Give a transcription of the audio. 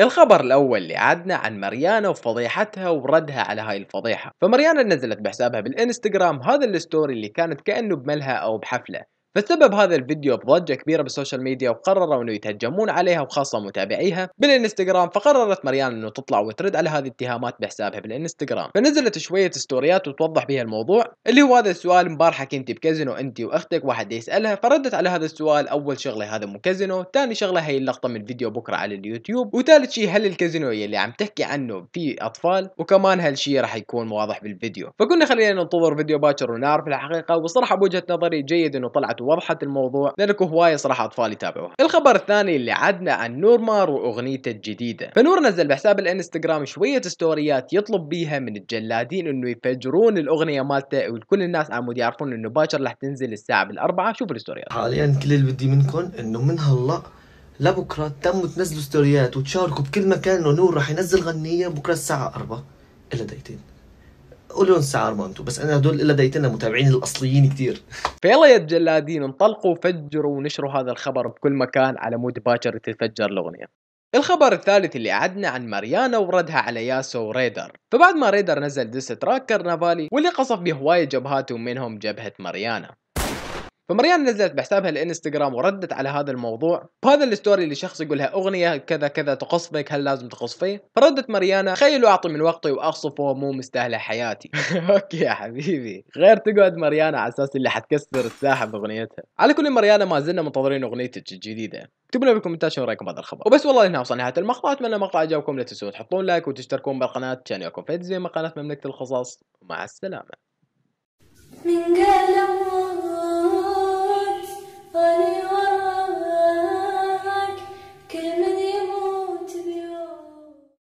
الخبر الأول اللي عادنا عن ماريانا وفضيحتها وردها على هاي الفضيحة فماريانا نزلت بحسابها بالإنستغرام هذا الستوري اللي كانت كأنه بملهى أو بحفلة فسبب هذا الفيديو بضجة كبيرة بالسوشيال ميديا وقرروا انه يتهجمون عليها وخاصة متابعيها بالانستغرام فقررت مريان انه تطلع وترد على هذه الاتهامات بحسابها بالانستغرام فنزلت شوية ستوريات وتوضح بها الموضوع اللي هو هذا السؤال مبارحة كنتي بكازينو انت واختك واحد يسألها فردت على هذا السؤال اول شغلة هذا مو كازينو ثاني شغلة هي اللقطة من فيديو بكرة على اليوتيوب وثالث شيء هل الكازينو اللي عم تحكي عنه في اطفال وكمان هالشيء راح يكون واضح بالفيديو فقلنا خلينا ننتظر فيديو باكر ونعرف الحقيقة وصراحة بوجهة نظري جيد انه طلعت وضحت ووضحت الموضوع لانكو هوايه صراحه اطفال يتابعوها الخبر الثاني اللي عدنا عن نورمار واغنيته الجديده فنور نزل بحساب الانستغرام شويه ستوريات يطلب بيها من الجلادين انه يفجرون الاغنيه مالته وكل الناس مود يعرفون انه باكر راح تنزل الساعه بالاربعه شوفوا الستوريات حاليا كل اللي بدي منكم انه من هلا لبكره تم تنزلوا ستوريات وتشاركوا بكل مكان انه نور راح ينزل غنيه بكره الساعه 4 الا دقيقتين قولوا لهم الساعه ما انتم بس انا هدول الا ديتنا متابعين الاصليين كثير فيلا يا الجلادين انطلقوا فجروا ونشروا هذا الخبر بكل مكان على مود باكر تتفجر الاغنيه الخبر الثالث اللي عدنا عن ماريانا وردها على ياسو وريدر فبعد ما ريدر نزل ديس تراك كرنفالي واللي قصف بهواية جبهات ومنهم جبهة ماريانا فمريان نزلت بحسابها الانستغرام وردت على هذا الموضوع وهذا الستوري اللي شخص يقول لها اغنيه كذا كذا تقص بك هل لازم تقص فيه فردت مريانا تخيلوا اعطي من وقتي واقصفه مو مستاهله حياتي اوكي يا حبيبي غير تقعد مريانا على اساس اللي حتكسر الساحه باغنيتها على كل مريانا ما زلنا منتظرين اغنيتك الجديده اكتبوا لنا بالكومنتات شنو رايكم بهذا الخبر وبس والله هنا وصلنا نهايه المقطع اتمنى المقطع عجبكم لا تنسون تحطون لايك وتشتركون بالقناه كان ياكم فيديو زي ما قناه مملكه القصص ومع السلامه من قلم